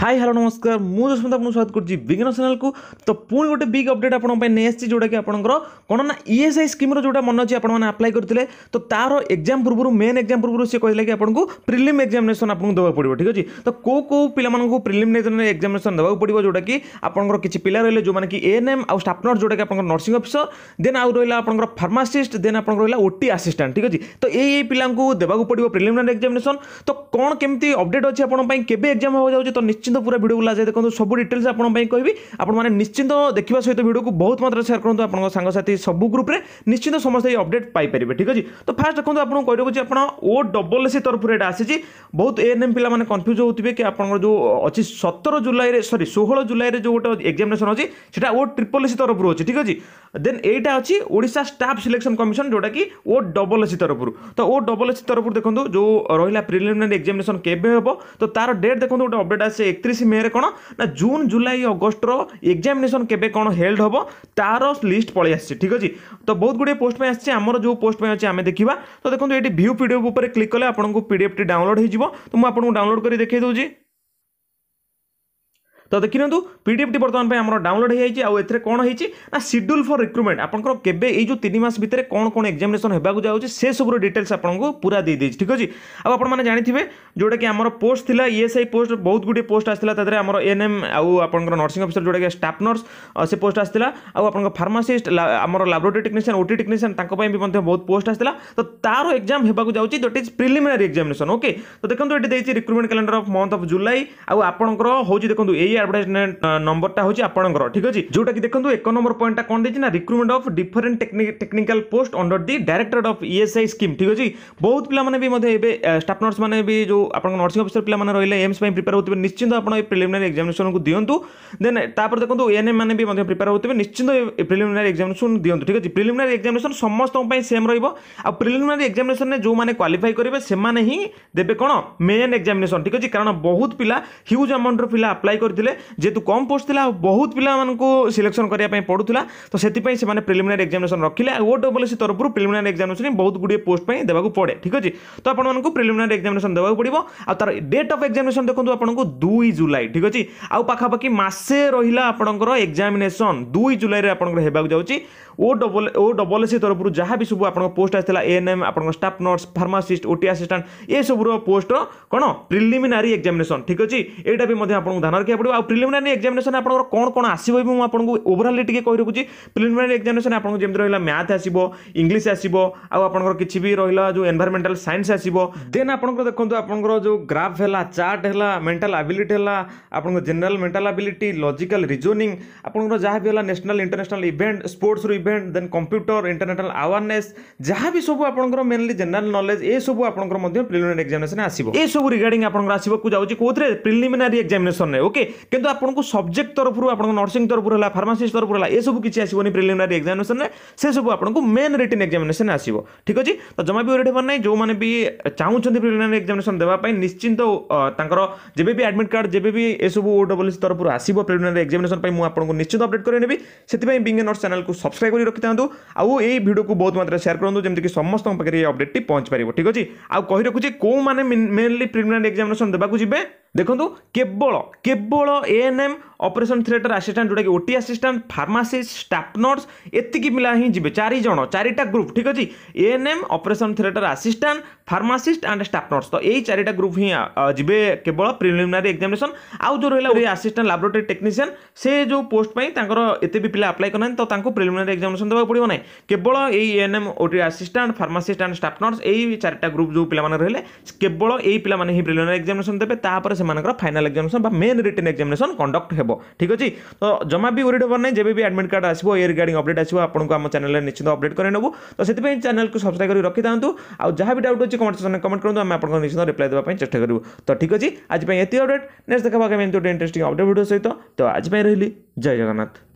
high hello ନମସ୍କାର ମୁଁ ଯଶମନ୍ତ ଆପଣଙ୍କୁ ସ୍ୱାଗତ କରୁଛି ବିଜ୍ଞାନ ଚ୍ୟାନେଲକୁ ତ ପୁଣି ଗୋଟେ ବିଗ୍ ଅପଡେଟ୍ ଆପଣଙ୍କ ପାଇଁ ନେଇ ଆସିଛି ଯେଉଁଟାକି ଆପଣଙ୍କର କ'ଣ ନା ଇ ଏସ୍ ଆଇ ସ୍କିମ୍ର ଯେଉଁଟା ମନେ ଅଛି ଆପଣମାନେ ଆପ୍ଲାଏ କରିଥିଲେ ତ ତା'ର ଏକ୍ଜାମ୍ ପୂର୍ବରୁ ମେନ୍ ଏକ୍ଜାମ୍ ପୂର୍ବରୁ ସେ କହିଲେ କି ଆପଣଙ୍କୁ ପ୍ରିଲିମ୍ ଏକ୍ଜାମିନେସନ୍ ଆପଣଙ୍କୁ ଦେବାକୁ ପଡ଼ିବ ଠିକ୍ ଅଛି ତ କେଉଁ କେଉଁ ପିଲାମାନଙ୍କୁ ପ୍ରିଲିମ୍ ଏକ୍ଜାମିନେସନ୍ ଦେବାକୁ ପଡ଼ିବ ଯେଉଁଟାକି ଆପଣଙ୍କର କିଛି ପିଲା ରହିଲେ ଯେଉଁମାନେ କି ଏନ୍ ଏମ୍ ଆଉ ଷ୍ଟାଫ୍ ନର୍ସ ଯେଉଁଟାକି ଆପଣଙ୍କ ନର୍ସିଂ ଅଫିସର ଦେନ୍ ଆଉ ରହିଲା ଆପଣଙ୍କର ଫାର୍ମାସିଷ୍ଟ ଦେନ୍ ଆପଣଙ୍କର ରହିଲା ଓଟି ଆସିଷ୍ଟାଣ୍ଟ ଠିକ୍ ଅଛି ତ ଏଇ ଏଇ ପିଲାଙ୍କୁ ଦେବାକୁ ପଡ଼ିବ ପ୍ରିଲିମିନାରୀ ଏକ୍ଜାମିନେସନ୍ ତ କ'ଣ କେମିତି ଅପଡେଟ୍ ଅଛି ଆପଣଙ୍କ ପାଇଁ କେବେ ଏକ୍ଜାମ୍ ହେବାକୁ ଯାଉଛି ତ ନିଶ୍ଚୟ নিশ্চিত পুরা ভিডিওকে লাস্ট দেখুন সব ডিটেলস আপনার কবি আপনার নিশ্চিত দেখা সহ ভিডিওকে বহুত মাত্রায় সেয়ার করুন আপনার সাংসাথী সবু গ্রুপে নিশ্চিত সমস্ত এই অপডেট পাইপারে ঠিক আছে তো ফার্স্ট দেখুন আপনার কইদেবু যে আপনার ও ডবল এসি তরফর এটা আসিছে বহুত ଏନ୍ ଏମ୍ ପିଲାମାନେ କନଫ୍ୟୁଜ୍ ହେଉଥିବେ କି ଆପଣଙ୍କର ଯେଉଁ ଅଛି ସତର ଜୁଲାଇରେ ସରି ଷୋହଳ ଜୁଲାଇରେ ଯେଉଁ ଗୋଟେ ଏକ୍ଜାମିନେସନ୍ ଅଛି ସେଇଟା ଓ ଟ୍ରିପଲ୍ ଏସ୍ ତରଫରୁ ଅଛି ଠିକ୍ ଅଛି ଦେନ୍ ଏଇଟା ଅଛି ଓଡ଼ିଶା ଷ୍ଟାଫ୍ ସିଲେକ୍ସନ୍ କମିଶନ୍ ଯେଉଁଟାକି ଓ ଡବଲ୍ ଏସ୍ ସି ତରଫରୁ ତ ଓ ଡବଲ୍ ଏସ୍ ତରଫରୁ ଦେଖନ୍ତୁ ଯେଉଁ ରହିଲା ପ୍ରିଲିମିନାରୀ ଏକ୍ଜାମିନେସନ୍ କେବେ ହେବ ତ ତା'ର ଡେଟ୍ ଦେଖନ୍ତୁ ଗୋଟେ ଅପଡ଼େଟ୍ ଆସେ एकत्रश मे कौन ना जून जुलाई अगस्टर एक्जामेसन के कौन हेल्ड हम तार लिस्ट पलि आ ठीक अच्छे तो बहुत गुडिये पोस्ट आमर जो पोस्ट अच्छे आम देखा तो देखो ये भ्यू पीडफ उपर क्लिक कले आपको पीडफ्टी डाउनलोड हो तो मुझे डाउनलोड कर देखे दूसरी ତ ଦେଖିନିଅନ୍ତୁ ପି ଡି ଏଫ୍ଟି ବର୍ତ୍ତମାନ ପାଇଁ ଆମର ଡାଉନଲୋଡ଼ ହେଇଯାଇଛି ଆଉ ଏଥିରେ କ'ଣ ହେଇଛି ନା ସିଡ୍ୟୁଲ୍ ଫର୍ ରିକ୍ରୁଟମେଣ୍ଟ ଆପଣଙ୍କର କେବେ ଏଇ ଯେଉଁ ତିନି ମାସ ଭିତରେ କ'ଣ କ'ଣ ଏକ୍ଜାମିନେସନ୍ ହେବାକୁ ଯାଉଛି ସେସବୁର ଡିଟେଲ୍ସ ଆପଣଙ୍କୁ ପୁରା ଦେଇଦେଇଛି ଠିକ୍ ଅଛି ଆଉ ଆପଣମାନେ ଜାଣିଥିବେ ଯେଉଁଟାକି ଆମର ପୋଷ୍ଟ ଥିଲା ଇଏସ୍ଆଇ ପୋଷ୍ଟ ବହୁତ ଗୁଡ଼ିଏ ପୋଷ୍ଟ ଆସିଥିଲା ତା ଦେହରେ ଆମର ଏଏନ୍ଏମ୍ ଆଉ ଆପଣଙ୍କର ନର୍ସିଂ ଅଫିସର ଯେଉଁଟାକି ଷ୍ଟାଫ୍ ନର୍ସ ସେ ପୋଷ୍ଟ ଆସିଥିଲା ଆଉ ଆପଣଙ୍କ ଫାର୍ମାସିଷ୍ଟ ଆମର ଲାବୋରେଟୋରୀ ଟେକ୍ନିସିଆନ୍ ଓଟି ଟେକ୍ନିସିଆନ୍ ତାଙ୍କ ପାଇଁ ବି ମଧ୍ୟ ବହୁତ ପୋଷ୍ଟ ଆସିଥିଲା ତ ତାର ଏକ୍ଜାମ୍ ହେବାକୁ ଯାଉଛି that is preliminary examination okay ତ ଦେଖନ୍ତୁ ଏଠି ଦେଇଛି recruitment calendar of month of July ଆଉ ଆପଣଙ୍କର ହେଉଛି ଦେଖନ୍ତୁ ଏଇ আডভার্টাইজমেন্ট নম্বরটা হচ্ছে আপনার ঠিক আছে যেটা কি দেখুন এক নম্বর পয়েন্টটা কোণ দিয়েছে না recruitment of different technical post under the directorate of ESI scheme ঠিক আছে বহুত পিলা মানে এবে স্টাফ নর্স মানে বি যে আপনার নর্সিং অফিসর পিলা মানে রহলে এমস প্রিপেয়ার হোথে নিশ্চিন্ত আপনার এই প্রিলিমিনারি এক্সামিনেসন দিও দেন তাপরে দেখুন এএনএম মানে বি প্রিপেয়ার হোথে নিশ্চিন্ত প্রিলিমিনারি এক্সামিনেসন দিও ঠিক আছে প্রিলিমিনারি এক্সামিনেসন সমস্ত সেম রহব আর প্রিলিমিনারি এক্সামিনেসনে যে କ୍ୱାଲିଫାଇ କରିବେ ସେମାନେ ହିଁ ଦେବେ କ'ଣ ମେନ୍ ଏକ୍ଜାମିନେସନ୍ ଠିକ୍ ଅଛି କାରଣ ବହୁତ ପିଲା ହ୍ୟୁଜ୍ ଆମାଉଣ୍ଟର ପିଲା ଆପ୍ଲାଏ କରିଥିଲେ କରୁଥିଲେ ଯେହେତୁ କମ୍ ପୋଷ୍ଟ ଥିଲା ଆଉ ବହୁତ ପିଲାମାନଙ୍କୁ ସିଲେକ୍ସନ୍ କରିବା ପାଇଁ ପଡ଼ୁଥିଲା ତ ସେଥିପାଇଁ ସେମାନେ ପ୍ରିଲିମିନାରୀ ଏକ୍ଜାମିନେସନ୍ ରଖିଲେ ଆଉ ଓ ଡବଲ୍ ସି ତରଫରୁ ପ୍ରିଲିମିନାରୀ ଏକ୍ଜାମିନେସନ୍ ବହୁତ ଗୁଡ଼ିଏ ପୋଷ୍ଟ ପାଇଁ ଦେବାକୁ ପଡ଼େ ଠିକ୍ ଅଛି ତ ଆପଣମାନଙ୍କୁ ପ୍ରିଲିମିନାରୀ ଏକ୍ଜାମିନେସନ୍ ଦେବାକୁ ପଡ଼ିବ ଆଉ ତା'ର ଡେଟ୍ ଅଫ୍ ଏକ୍ଜାମିନେସନ୍ ଦେଖନ୍ତୁ ଆପଣଙ୍କୁ ଦୁଇ ଜୁଲାଇ ଠିକ୍ ଅଛି ଆଉ ପାଖାପାଖି ମାସେ ରହିଲା ଆପଣଙ୍କର ଏକ୍ଜାମିନେସନ୍ ଦୁଇ ଜୁଲାଇରେ ଆପଣଙ୍କର ହେବାକୁ ଯାଉଛି O double O double C ତରଫରୁ ଯାହା ବି ସବୁ ଆପଣଙ୍କ ପୋଷ୍ଟ ଆସିଥିଲା ଏଏନ୍ଏମ୍ ଆପଣଙ୍କ staff nurse pharmacist OT assistant ଏସବୁର ପୋଷ୍ଟର କ'ଣ ପ୍ରିଲିମିନାରୀ ଏକ୍ଜାମିନେସନ୍ ଠିକ୍ ଅଛି ଏଇଟା ବି ମଧ୍ୟ ଆପଣଙ୍କୁ ଧ୍ୟାନ ରଖିବାକୁ ପଡ଼ିବ ରହିବ ଆଉ ପ୍ରିଲିମିନାରୀ ଏକ୍ଜାମିନେସନ୍ ଆପଣଙ୍କର କ'ଣ କ'ଣ ଆସିବ ବି ମୁଁ ଆପଣଙ୍କୁ ଓଭରାଲି ଟିକେ କହି ରଖୁଛି ପ୍ରିଲିମିନାରୀ ଏକ୍ଜାମିନେସନ୍ ଆପଣଙ୍କୁ ଯେମିତି ରହିଲା ମ୍ୟାଥ୍ ଆସିବ ଇଂଲିଶ ଆସିବ ଆଉ ଆପଣଙ୍କର କିଛି ବି ରହିଲା ଯେଉଁ ଏନ୍ଭାରମେଣ୍ଟାଲ ସାଇନ୍ସ ଆସିବ ଦେନ୍ ଆପଣଙ୍କର ଦେଖନ୍ତୁ ଆପଣଙ୍କର ଯେଉଁ ଗ୍ରାଫ୍ ହେଲା ଚାର୍ଟ ହେଲା ମେଣ୍ଟାଲ ଆବିଲିଟି ହେଲା ଆପଣଙ୍କ general mental ability logical reasoning ଆପଣଙ୍କର ଯାହା ବି ହେଲା ନ୍ୟାସନାଲ୍ ଇଣ୍ଟରନ୍ୟାସନାଲ୍ ଇଭେଣ୍ଟ ସ୍ପୋର୍ଟସ୍ରୁ event then computer international awareness ଯାହା ବି ସବୁ ଆପଣଙ୍କର ମେନଲି ଜେନେରାଲ ନଲେଜ ଏସବୁ ଆପଣଙ୍କର ମଧ୍ୟ ପ୍ରିଲିମିନାରୀ ଏକ୍ଜାମିନେସନ୍ ଆସିବ ଏସବୁ ରିଗାର୍ଡିଂ ଆପଣଙ୍କର ଆସିବାକୁ ଯାଉଛି କେଉଁଥିରେ ପ୍ରିଲିମିନାରୀ ଏକ୍ଜାମିନେସନ୍ରେ ଓକେ কিন্তু আপনার সবজেক্ট তরফ আপনার নর্সিং তরফ হল ফার্মাসিস্ট তরফ হল এসব কিছু আসবনি প্রিলিমিনারি এক্সামিনেসন সেসব আপনার মেন রিটিন এক্সামিনেসন আসবে ঠিক আছে তো জমা বি ওয়েট হবার না যে বি চাহুমান প্রিলিমিনারি এক্সামিনেসন দেওয়া নিশ্চিন্ত তাঁর যেবে আডমিট কার্ড যেবে বি এসব ও ডবল সি তরফর আসব প্রিলিমিনারি এক্সামিনেসন ମୁଁ ଆପଣଙ୍କୁ ନିଶ୍ଚିତ ଅପଡ଼େଟ୍ କରିନେବି ସେଥିପାଇଁ ବିଙ୍ଗ୍ ଏ ନର୍ସ ଚ୍ୟାନେଲ୍କୁ ସବସ୍କ୍ରାଇବ୍ କରି ରଖିଥାନ୍ତୁ ଆଉ ଏହି ଭିଡ଼ିଓକୁ ବହୁତ ମାତ୍ରାରେ করুন କରନ୍ତୁ ଯେମିତିକି ସମସ୍ତଙ୍କ ପାଖରେ ଏହି ଅପଡ଼େଟ୍ଟି ପହଞ୍ଚିପାରିବ ଠିକ୍ ଅଛି ଆଉ କହି ରଖୁଛି କେଉଁମାନେ ମେନ୍ଲି ପ୍ରିଲିମିନାରୀ ଏକ୍ସାମିନେସନ୍ ଦେବାକୁ ଯିବେ ଦେଖନ୍ତୁ କେବଳ କେବଳ ଏଏନ୍ଏମ୍ ଅପରେସନ୍ ଥିଏଟର୍ ଆସିଷ୍ଟାଣ୍ଟ ଯେଉଁଟାକି OT assistant pharmacist staff nurse ଏତିକି ପିଲା ହିଁ ଯିବେ ଚାରି ଜଣ ଚାରିଟା ଗ୍ରୁପ୍ ଠିକ୍ ଅଛି ANM operation theatre assistant pharmacist and staff nurse ତ ଏଇ ଚାରିଟା ଗ୍ରୁପ୍ ହିଁ ଯିବେ କେବଳ ପ୍ରିଲିମିନାରୀ ଏକ୍ଜାମିନେସନ୍ ଆଉ ଯେଉଁ ରହିଲା ଆସିଷ୍ଟାଣ୍ଟ ଲାବୋରେଟୋରୀ ଟେକ୍ନିସିଆନ୍ ସେ ଯେଉଁ ପୋଷ୍ଟ ପାଇଁ ତାଙ୍କର ଏତେ ବି ପିଲା ଆପ୍ଲାଏ କରିନାହାନ୍ତି ତ ତାଙ୍କୁ ପ୍ରିଲିମିନାରୀ ଏକ୍ଜାମିନେସନ୍ ଦେବାକୁ ପଡ଼ିବ ନାହିଁ କେବଳ ଏଇ ANM OT assistant pharmacist and staff nurse ଏଇ ଚାରିଟା ଗ୍ରୁପ୍ ଯେଉଁ ପିଲାମାନେ ରହିଲେ କେବଳ ଏଇ ପିଲାମାନେ ହିଁ ପ୍ରିଲିମିନାରୀ ଏକ୍ଜାମିନେସନ୍ ଦେବେ ତାପରେ ସେମାନଙ୍କର ଫାଇନାଲ୍ ଏକ୍ଜାମିନେସନ୍ ବା ମେନ୍ ରିଟର୍ନ ଏକ୍ଜାମିନେସନ୍ କଣ୍ଡକ୍ଟ ହେବ ହେବ ଠିକ୍ ଅଛି ତ ଜମା ବି ୱରିଡ୍ ହେବାର ନାହିଁ ଯେବେ ବି ଆଡ଼ମିଟ୍ କାର୍ଡ଼ ଆସିବ ଏ ରିଗାର୍ଡ଼ିଂ ଅପଡ଼େଟ୍ ଆସିବ ଆପଣଙ୍କୁ ଆମ ଚ୍ୟାନେଲରେ ନିଶ୍ଚିତ ଅପଡ଼େଟ୍ କରି ନେବୁ ତ ସେଥିପାଇଁ ଚ୍ୟାନେଲକୁ ସବସ୍କ୍ରାଇବ୍ କରି ରଖିଥାନ୍ତୁ ଆଉ ଯାହା ବି ଡାଉଟ୍ ଅଛି କମେଣ୍ଟ ସେକ୍ସନରେ କମେଣ୍ଟ କରନ୍ତୁ ଆମେ ଆପଣଙ୍କ ନିଶ୍ଚିତ ରିପ୍ଲାଏ ଦେବା ପାଇଁ ଚେଷ୍ଟା କରିବୁ ତ ଠିକ୍ ଅଛି ଆଜି ପାଇଁ ଏତିକି ଅପଡ଼େଟ୍ ନେକ୍ସଟ ଦେଖା ହେବା କେମିତି ଗୋଟେ ଇଣ୍ଟରେଷ୍ଟିଂ ଅପଡ଼େଟ୍ ଭିଡ଼ିଓ ସହିତ ତ ଆଜି ପାଇଁ ରହିଲି ଜୟ ଜଗନ୍ନାଥ